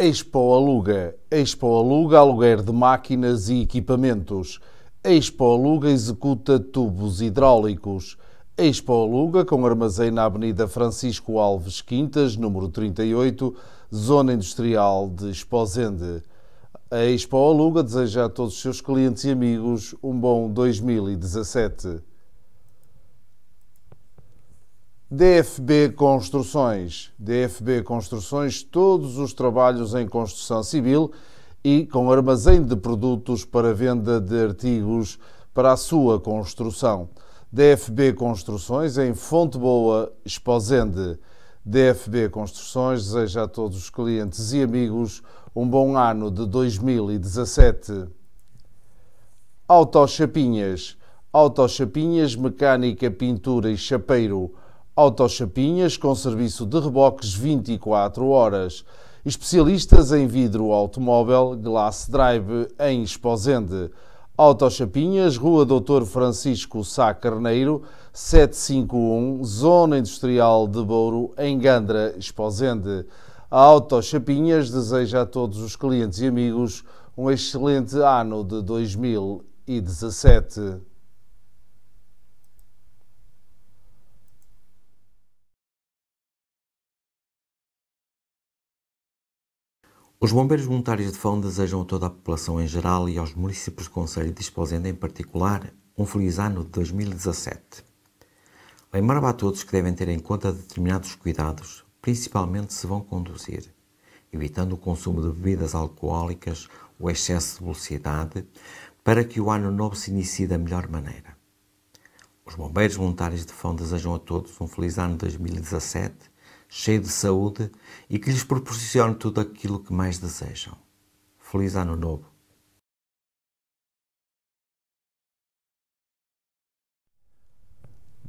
Expo Aluga. Expo Aluga aluguer de máquinas e equipamentos. Expo Aluga executa tubos hidráulicos. Expo Aluga com armazém na Avenida Francisco Alves Quintas, número 38, Zona Industrial de Esposende. A Expo Aluga deseja a todos os seus clientes e amigos um bom 2017. DFB Construções. DFB Construções, todos os trabalhos em construção civil e com armazém de produtos para venda de artigos para a sua construção. DFB Construções em Fonte Boa, Esposende. DFB Construções deseja a todos os clientes e amigos um bom ano de 2017. Autochapinhas. Autochapinhas, mecânica, pintura e chapeiro. Autochapinhas com serviço de reboques 24 horas. Especialistas em vidro automóvel Glass Drive em Esposende. Autochapinhas, Rua Doutor Francisco Sá Carneiro, 751, Zona Industrial de Bouro, em Gandra, Esposende. A Autochapinhas deseja a todos os clientes e amigos um excelente ano de 2017. Os bombeiros voluntários de Fão desejam a toda a população em geral e aos municípios do Conselho de Esposenda em particular um feliz ano de 2017. Lembrava a todos que devem ter em conta determinados cuidados, principalmente se vão conduzir, evitando o consumo de bebidas alcoólicas ou excesso de velocidade, para que o ano novo se inicie da melhor maneira. Os bombeiros voluntários de Fão desejam a todos um feliz ano de 2017 cheio de saúde e que lhes proporcione tudo aquilo que mais desejam. Feliz Ano Novo!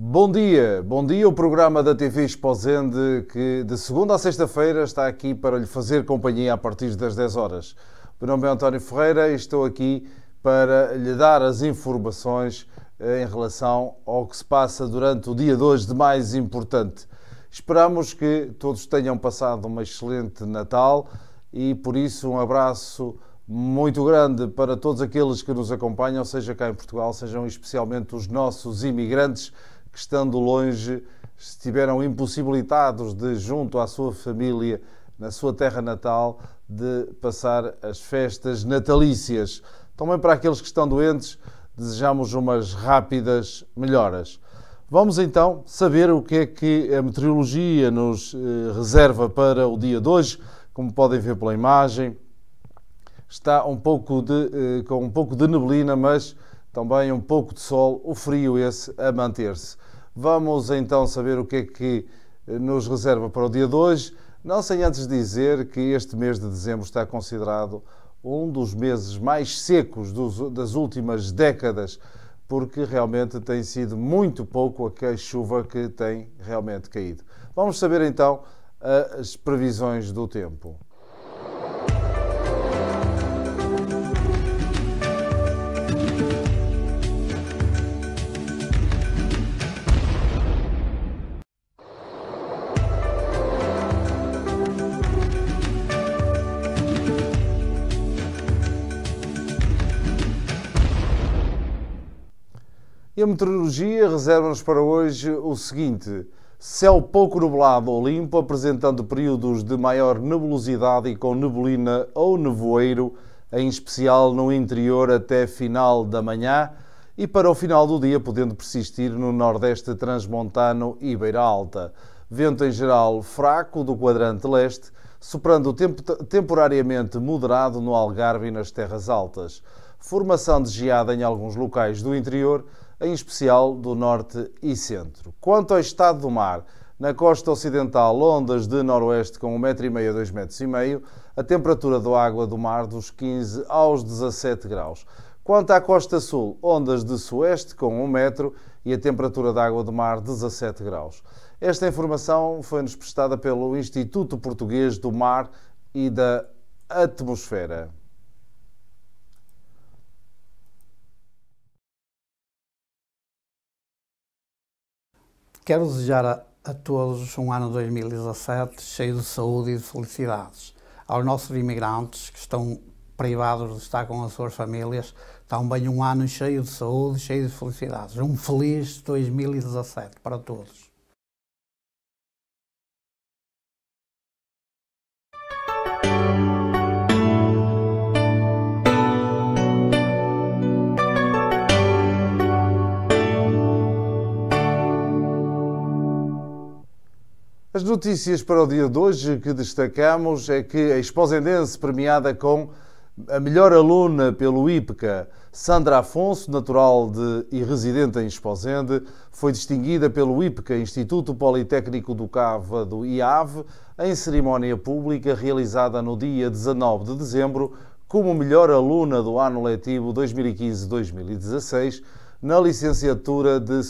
Bom dia, bom dia. O programa da TV Exposende, que de segunda a sexta-feira está aqui para lhe fazer companhia a partir das 10 horas. O meu nome é António Ferreira e estou aqui para lhe dar as informações eh, em relação ao que se passa durante o dia de hoje de mais importante. Esperamos que todos tenham passado uma excelente Natal e por isso um abraço muito grande para todos aqueles que nos acompanham, seja cá em Portugal, sejam especialmente os nossos imigrantes que, estando longe, estiveram impossibilitados de, junto à sua família, na sua terra natal, de passar as festas natalícias. Também para aqueles que estão doentes, desejamos umas rápidas melhoras. Vamos então saber o que é que a meteorologia nos eh, reserva para o dia de hoje. Como podem ver pela imagem, está um pouco de, eh, com um pouco de neblina, mas também um pouco de sol, o frio esse a manter-se. Vamos então saber o que é que eh, nos reserva para o dia de hoje. Não sem antes dizer que este mês de dezembro está considerado um dos meses mais secos dos, das últimas décadas porque realmente tem sido muito pouco a chuva que tem realmente caído. Vamos saber então as previsões do tempo. E a meteorologia reserva-nos para hoje o seguinte: céu pouco nublado ou limpo, apresentando períodos de maior nebulosidade e com neblina ou nevoeiro, em especial no interior até final da manhã e para o final do dia podendo persistir no nordeste transmontano e beira alta. Vento em geral fraco do quadrante leste, soprando temp temporariamente moderado no Algarve e nas terras altas. Formação de geada em alguns locais do interior, em especial do norte e centro. Quanto ao estado do mar, na costa ocidental, ondas de noroeste com 1,5m a 2,5m, a temperatura da água do mar dos 15 aos 17 graus. Quanto à costa sul, ondas de sueste com 1 metro e a temperatura da água do mar 17 graus. Esta informação foi-nos prestada pelo Instituto Português do Mar e da Atmosfera. Quero desejar a, a todos um ano 2017 cheio de saúde e de felicidades. Aos nossos imigrantes que estão privados de estar com as suas famílias, também um ano cheio de saúde, cheio de felicidades. Um feliz 2017 para todos. As notícias para o dia de hoje que destacamos é que a Esposendense, premiada com a melhor aluna pelo IPCA, Sandra Afonso, natural de, e residente em Esposende, foi distinguida pelo IPCA, Instituto Politécnico do Cava do IAV, em cerimónia pública realizada no dia 19 de dezembro, como melhor aluna do ano letivo 2015-2016 na licenciatura de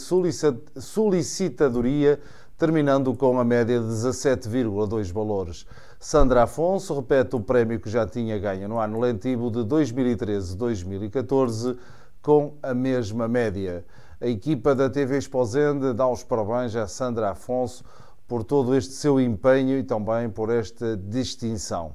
solicitadoria terminando com a média de 17,2 valores. Sandra Afonso repete o prémio que já tinha ganho no ano letivo de 2013-2014 com a mesma média. A equipa da TV Esposende dá os parabéns a Sandra Afonso por todo este seu empenho e também por esta distinção.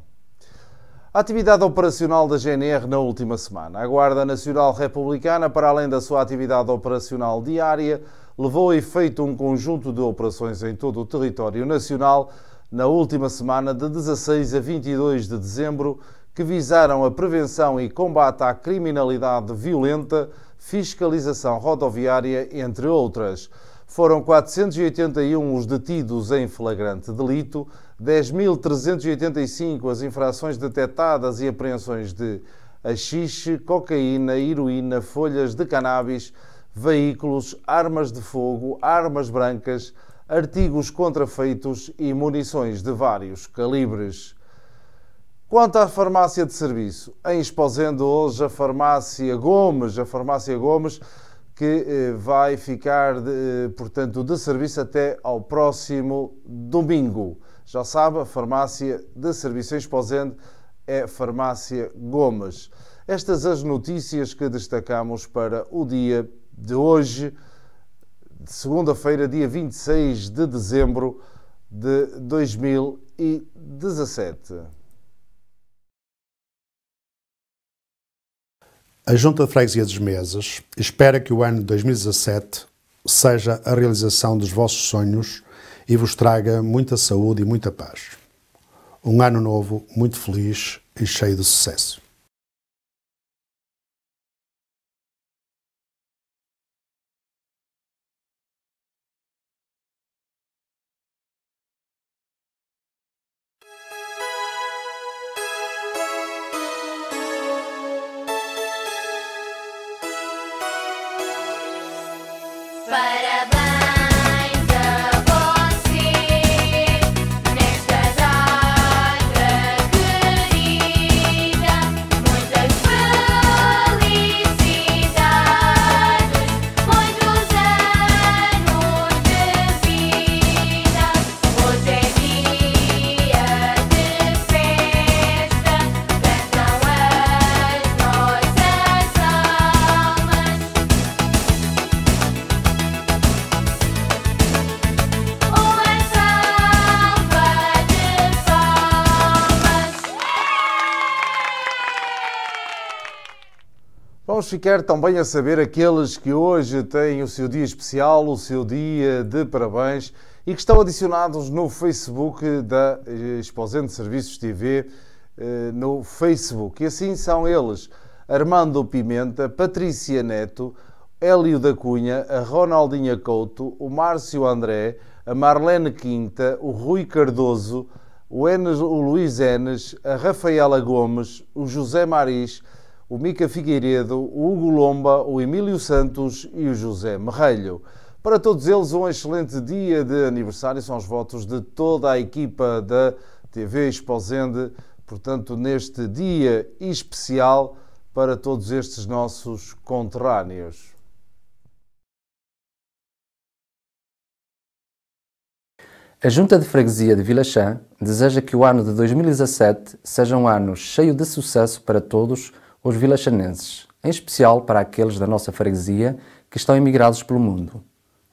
A atividade operacional da GNR na última semana. A Guarda Nacional Republicana, para além da sua atividade operacional diária, levou a efeito um conjunto de operações em todo o território nacional na última semana de 16 a 22 de dezembro, que visaram a prevenção e combate à criminalidade violenta, fiscalização rodoviária, entre outras. Foram 481 os detidos em flagrante delito, 10.385 as infrações detectadas e apreensões de haxixe, cocaína, heroína, folhas de cannabis, veículos, armas de fogo, armas brancas, artigos contrafeitos e munições de vários calibres. Quanto à farmácia de serviço, em Esposendo hoje a farmácia Gomes, a farmácia Gomes que eh, vai ficar, de, eh, portanto, de serviço até ao próximo domingo. Já sabe, a farmácia de serviço em Esposendo é Farmácia Gomes. Estas as notícias que destacamos para o dia de hoje, segunda-feira, dia 26 de dezembro de 2017. A Junta de Freguesia dos Mesas espera que o ano de 2017 seja a realização dos vossos sonhos e vos traga muita saúde e muita paz. Um ano novo muito feliz e cheio de sucesso. vamos ficar também a saber aqueles que hoje têm o seu dia especial, o seu dia de parabéns e que estão adicionados no Facebook da eh, Exposente Serviços TV eh, no Facebook. E assim são eles: Armando Pimenta, Patrícia Neto, Hélio da Cunha, a Ronaldinha Couto, o Márcio André, a Marlene Quinta, o Rui Cardoso, o, Enes, o Enes, a Rafaela Gomes, o José Maris o Mica Figueiredo, o Hugo Lomba, o Emílio Santos e o José Merrelho. Para todos eles, um excelente dia de aniversário. São os votos de toda a equipa da TV Exposende, portanto, neste dia especial para todos estes nossos conterrâneos. A Junta de Freguesia de Vila deseja que o ano de 2017 seja um ano cheio de sucesso para todos os vilachanenses, em especial para aqueles da nossa freguesia que estão emigrados pelo mundo.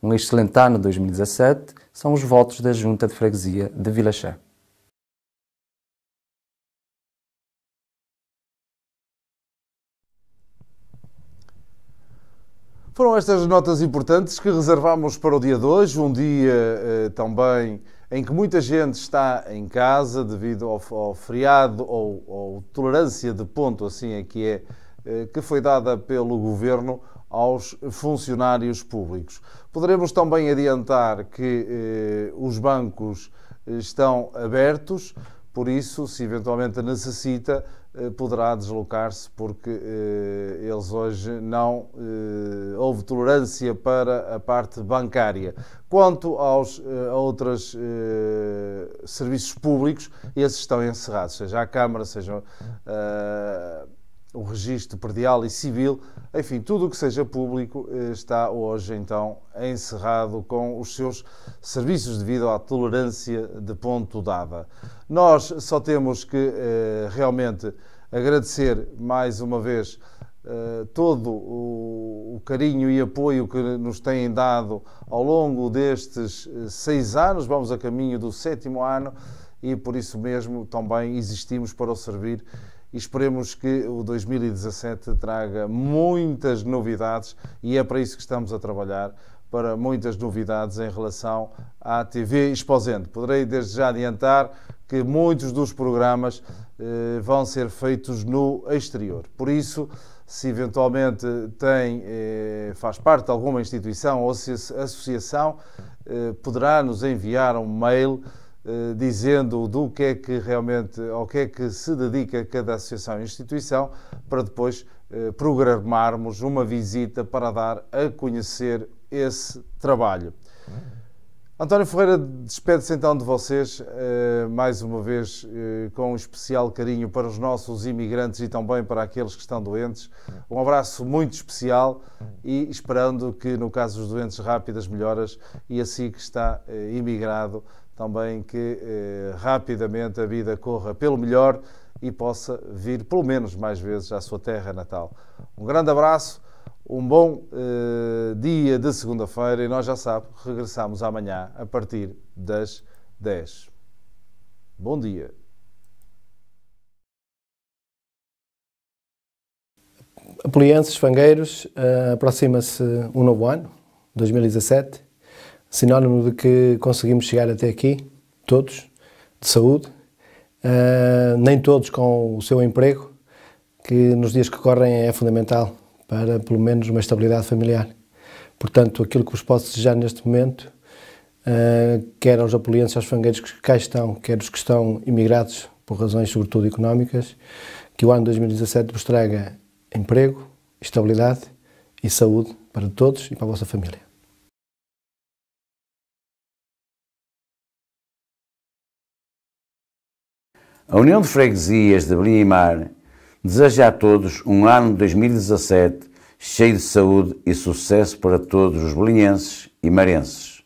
Um excelente ano 2017 são os votos da Junta de Freguesia de Vilachã. Foram estas notas importantes que reservámos para o dia de hoje, um dia eh, também em que muita gente está em casa devido ao, ao feriado ou, ou tolerância de ponto, assim é que é, eh, que foi dada pelo governo aos funcionários públicos. Poderemos também adiantar que eh, os bancos eh, estão abertos, por isso, se eventualmente necessita, eh, poderá deslocar-se porque eh, eles hoje não eh, houve tolerância para a parte bancária. Quanto aos eh, outros eh, serviços públicos, esses estão encerrados, seja a Câmara, sejam eh, o registro perdial e civil, enfim, tudo o que seja público eh, está hoje então encerrado com os seus serviços devido à tolerância de ponto dada. Nós só temos que eh, realmente agradecer mais uma vez eh, todo o carinho e apoio que nos têm dado ao longo destes seis anos, vamos a caminho do sétimo ano e por isso mesmo também existimos para o servir e esperemos que o 2017 traga muitas novidades e é para isso que estamos a trabalhar para muitas novidades em relação à TV Exposente. Poderei desde já adiantar que muitos dos programas eh, vão ser feitos no exterior. Por isso, se eventualmente tem, eh, faz parte de alguma instituição ou associação, eh, poderá nos enviar um mail eh, dizendo do que é que realmente, ao que é que se dedica cada associação e instituição, para depois eh, programarmos uma visita para dar a conhecer esse trabalho. António Ferreira, despede-se então de vocês, eh, mais uma vez, com um especial carinho para os nossos imigrantes e também para aqueles que estão doentes. Um abraço muito especial e esperando que, no caso dos doentes, rápidas melhoras e assim que está imigrado, também que eh, rapidamente a vida corra pelo melhor e possa vir pelo menos mais vezes à sua terra natal. Um grande abraço, um bom eh, dia de segunda-feira e nós já sabe, regressamos amanhã a partir das 10. Bom dia. Apolienses, fangueiros, eh, aproxima-se um novo ano, 2017 sinónimo de que conseguimos chegar até aqui, todos, de saúde, uh, nem todos com o seu emprego, que nos dias que correm é fundamental para, pelo menos, uma estabilidade familiar. Portanto, aquilo que vos posso desejar neste momento, uh, quer aos apolienses, aos fangueiros que cá estão, quer os que estão imigrados por razões, sobretudo, económicas, que o ano 2017 vos traga emprego, estabilidade e saúde para todos e para a vossa família. A União de Freguesias de Brimar deseja a todos um ano 2017 cheio de saúde e sucesso para todos os belinhenses e marenses.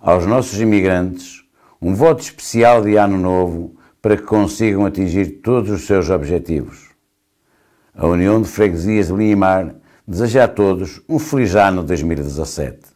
Aos nossos imigrantes, um voto especial de ano novo para que consigam atingir todos os seus objetivos. A União de Freguesias de Brimar deseja a todos um feliz ano 2017.